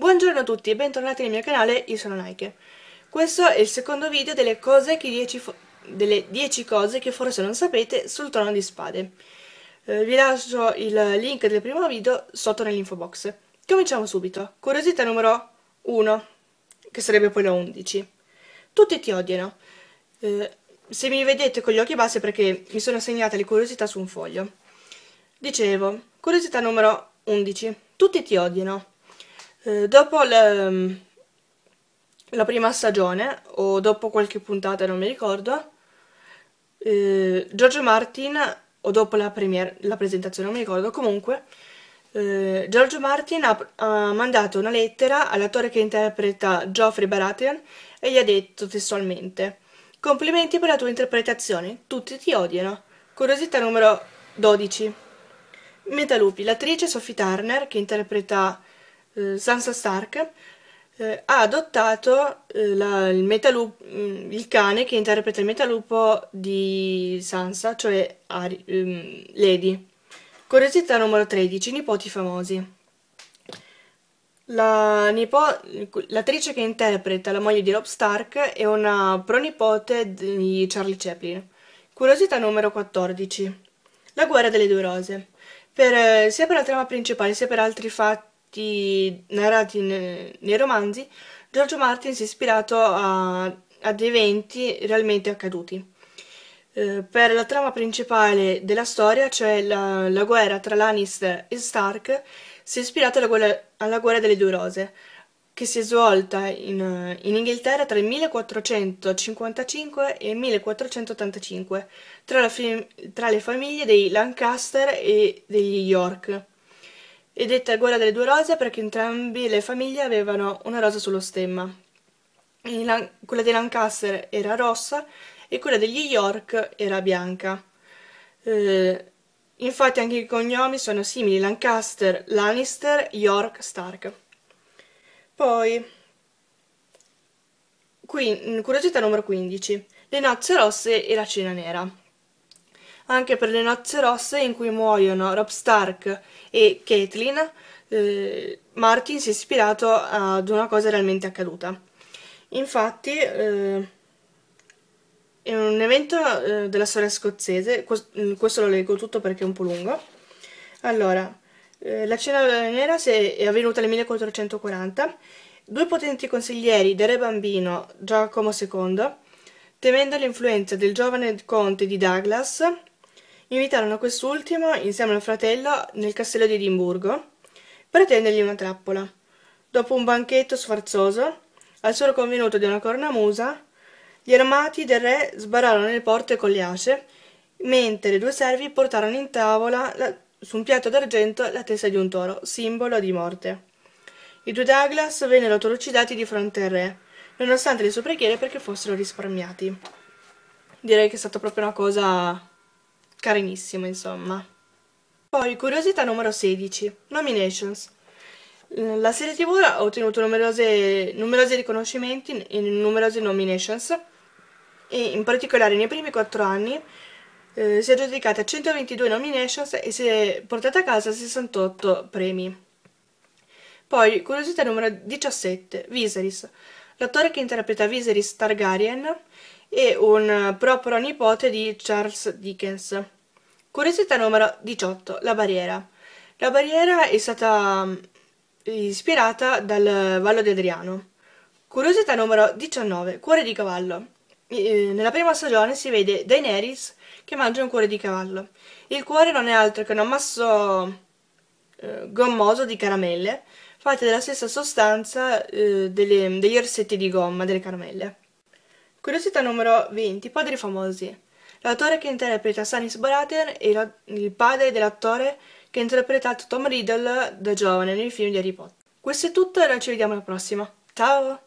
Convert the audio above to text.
Buongiorno a tutti e bentornati nel mio canale, io sono Nike. Questo è il secondo video delle, cose che 10 delle 10 cose che forse non sapete sul trono di spade. Eh, vi lascio il link del primo video sotto nell'info box. Cominciamo subito. Curiosità numero 1, che sarebbe poi la 11. Tutti ti odiano. Eh, se mi vedete con gli occhi bassi è perché mi sono segnate le curiosità su un foglio. Dicevo, curiosità numero 11. Tutti ti odiano. Eh, dopo le, mm, la prima stagione, o dopo qualche puntata, non mi ricordo, eh, Giorgio Martin, o dopo la, premier, la presentazione, non mi ricordo, comunque, eh, Giorgio Martin ha, ha, mandato una lettera all'attore che interpreta Geoffrey Baratheon e gli ha detto testualmente Complimenti per la tua interpretazione, tutti ti odiano. Curiosità numero 12. Metalupi, l'attrice Sophie Turner, che interpreta eh, Sansa Stark eh, ha adottato eh, la, il, metalupo, mm, il cane che interpreta il metalupo di Sansa, cioè Ari, um, Lady. Curiosità numero 13, nipoti famosi. La l'attrice che interpreta la moglie di Rob Stark è una pronipote di Charlie Chaplin. Curiosità numero 14. La guerra delle due rose. Per, eh, sia per la trama principale sia per altri fatti fatti narrati ne, nei romanzi, Giorgio Martin si è ispirato a, ad eventi realmente accaduti. Eh, per la trama principale della storia, cioè la, la guerra tra Lannister e Stark, si è ispirata alla guerra, alla guerra delle due rose, che si è svolta in, in, Inghilterra tra il 1455 e il 1485 tra, la, tra, le famiglie dei Lancaster e degli York è detta guerra delle due rose perché entrambe le famiglie avevano una rosa sullo stemma. quella dei Lancaster era rossa e quella degli York era bianca. Eh, infatti anche i cognomi sono simili, Lancaster, Lannister, York, Stark. Poi, qui, curiosità numero 15, le nozze rosse e la cena nera anche per le nozze rosse in cui muoiono Rob Stark e Caitlyn, eh, Martin si è ispirato ad una cosa realmente accaduta. Infatti, eh, in un evento eh, della storia scozzese, mm, questo lo leggo tutto perché è un po' lungo, allora, eh, la cena nera è avvenuta nel 1440, due potenti consiglieri del re bambino Giacomo II, temendo l'influenza del giovane conte di Douglas, invitarono quest'ultimo, insieme al fratello, nel castello di Edimburgo per tendergli una trappola. Dopo un banchetto sfarzoso, al solo convenuto di una cornamusa, gli armati del re sbararono le porte con le asce, mentre i due servi portarono in tavola la, su un piatto d'argento la testa di un toro, simbolo di morte. I due Douglas vennero trucidati di fronte al re, nonostante le sue preghiere perché fossero risparmiati. Direi che è stata proprio una cosa carinissimo insomma. Poi curiosità numero 16, nominations. La serie tv ha ottenuto numerose, numerosi riconoscimenti e numerose nominations e in particolare nei primi 4 anni eh, si è giudicata 122 nominations e si è portata a casa 68 premi. Poi, curiosità numero 17, Viserys. L'attore che interpreta Viserys Targaryen e un proprio nipote di Charles Dickens. Curiosità numero 18. La barriera. La barriera è stata mm, ispirata dal Vallo di Adriano. Curiosità numero 19. Cuore di cavallo. Eh, nella prima stagione si vede Daenerys che mangia un cuore di cavallo. Il cuore non è altro che un ammasso eh, gommoso di caramelle fatte della stessa sostanza eh, delle, degli orsetti di gomma delle caramelle. Curiosità numero 20. Padri famosi. L'attore che interpreta Sunny Sbarater è la- il padre dell'attore che ha interpretato Tom Riddle da giovane nel film di Harry Potter. Questo è tutto e noi ci vediamo alla prossima. Ciao!